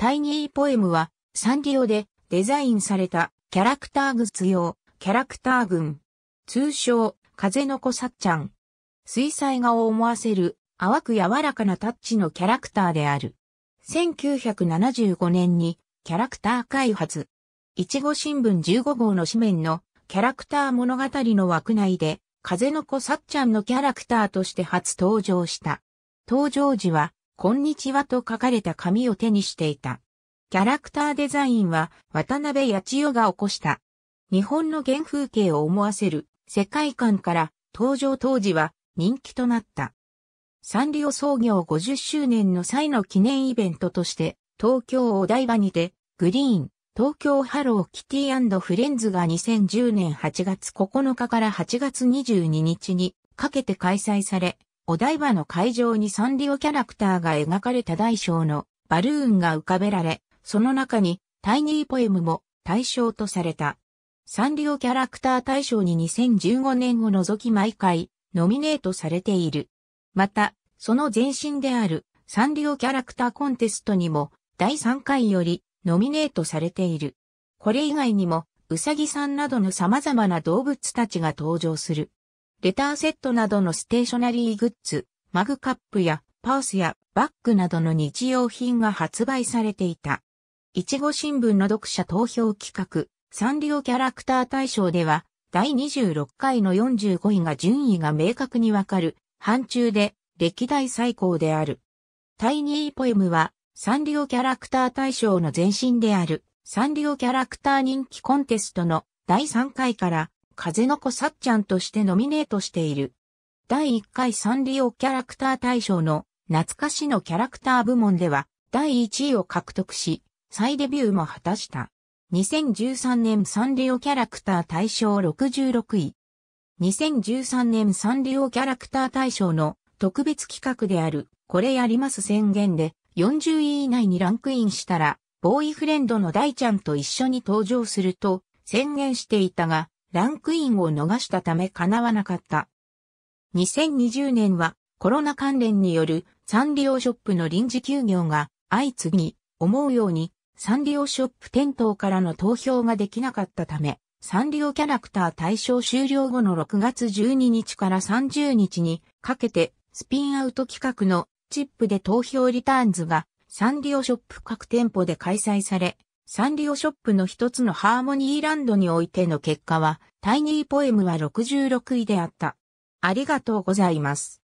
タイニーポエムは、サンリオでデザインされたキャラクターグッズ用、キャラクター群。通称、風の子さっちゃん。水彩画を思わせる、淡く柔らかなタッチのキャラクターである。1975年に、キャラクター開発。いちご新聞15号の紙面の、キャラクター物語の枠内で、風の子さっちゃんのキャラクターとして初登場した。登場時は、こんにちはと書かれた紙を手にしていた。キャラクターデザインは渡辺八千代が起こした。日本の原風景を思わせる世界観から登場当時は人気となった。サンリオ創業50周年の際の記念イベントとして東京お台場にてグリーン東京ハローキティフレンズが2010年8月9日から8月22日にかけて開催され、お台場の会場にサンリオキャラクターが描かれた大小のバルーンが浮かべられ、その中にタイニーポエムも対象とされた。サンリオキャラクター大賞に2015年を除き毎回ノミネートされている。また、その前身であるサンリオキャラクターコンテストにも第3回よりノミネートされている。これ以外にも、うさぎさんなどの様々な動物たちが登場する。レターセットなどのステーショナリーグッズ、マグカップやパースやバッグなどの日用品が発売されていた。いちご新聞の読者投票企画、サンリオキャラクター大賞では、第26回の45位が順位が明確にわかる、範疇で、歴代最高である。タイニーポエムは、サンリオキャラクター大賞の前身である、サンリオキャラクター人気コンテストの第3回から風の子さっちゃんとしてノミネートしている。第1回サンリオキャラクター大賞の懐かしのキャラクター部門では第1位を獲得し、再デビューも果たした。2013年サンリオキャラクター大賞66位。2013年サンリオキャラクター大賞の特別企画である、これやります宣言で40位以内にランクインしたら、ボーイフレンドの大ちゃんと一緒に登場すると宣言していたが、ランクインを逃したため叶わなかった。2020年はコロナ関連によるサンリオショップの臨時休業が相次ぎ、思うようにサンリオショップ店頭からの投票ができなかったため、サンリオキャラクター対象終了後の6月12日から30日にかけてスピンアウト企画のチップで投票リターンズがサンリオショップ各店舗で開催され、サンリオショップの一つのハーモニーランドにおいての結果は、タイニーポエムは66位であった。ありがとうございます。